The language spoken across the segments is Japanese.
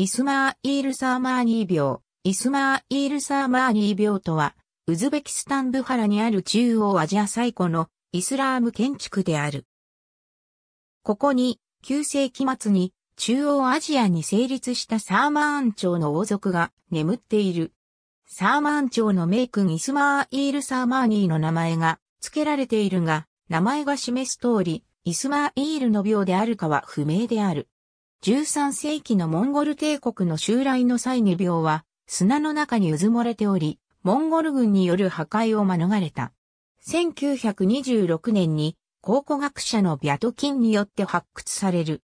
イスマーイール・サーマーニー病。イスマーイール・サーマーニー病とは、ウズベキスタンブハラにある中央アジア最古のイスラーム建築である。ここに、9世紀末に中央アジアに成立したサーマーン朝の王族が眠っている。サーマーン朝の名君イスマーイール・サーマーニーの名前が付けられているが、名前が示す通り、イスマーイールの病であるかは不明である。13世紀のモンゴル帝国の襲来の際に病は砂の中にうずもれており、モンゴル軍による破壊を免れた。1926年に考古学者のビャトキンによって発掘される。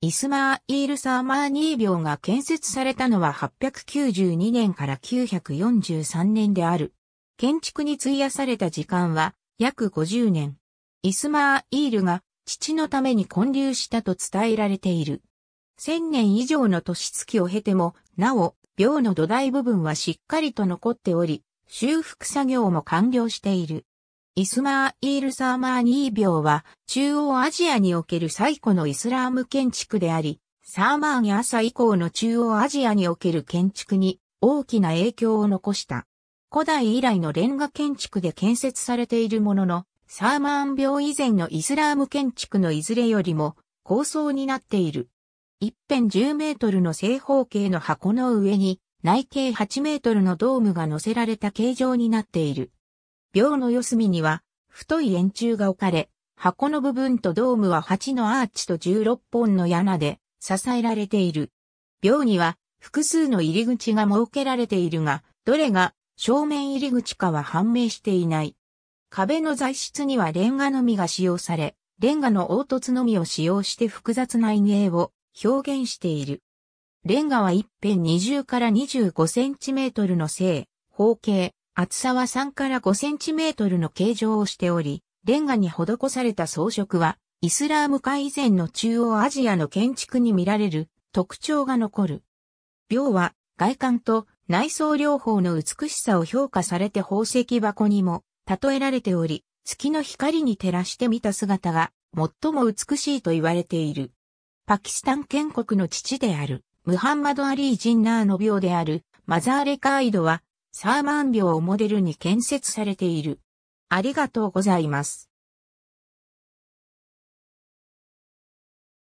イスマーイール・サーマーニー病が建設されたのは892年から943年である。建築に費やされた時間は約50年。イスマーイールが父のために建立したと伝えられている。千年以上の年月を経ても、なお、廟の土台部分はしっかりと残っており、修復作業も完了している。イスマーイール・サーマーニー廟は、中央アジアにおける最古のイスラーム建築であり、サーマーニ朝以降の中央アジアにおける建築に大きな影響を残した。古代以来のレンガ建築で建設されているものの、サーマーン廟以前のイスラーム建築のいずれよりも高層になっている。一辺10メートルの正方形の箱の上に内径8メートルのドームが乗せられた形状になっている。廟の四隅には太い円柱が置かれ、箱の部分とドームは8のアーチと16本の穴で支えられている。廟には複数の入り口が設けられているが、どれが正面入り口かは判明していない。壁の材質にはレンガのみが使用され、レンガの凹凸のみを使用して複雑な陰影を表現している。レンガは一辺20から25センチメートルの正、方形、厚さは3から5センチメートルの形状をしており、レンガに施された装飾は、イスラーム化以前の中央アジアの建築に見られる特徴が残る。描は外観と内装両方の美しさを評価されて宝石箱にも例えられており、月の光に照らして見た姿が最も美しいと言われている。パキスタン建国の父である、ムハンマド・アリー・ジンナーの廟である、マザーレカーイドは、サーマン廟をモデルに建設されている。ありがとうございます。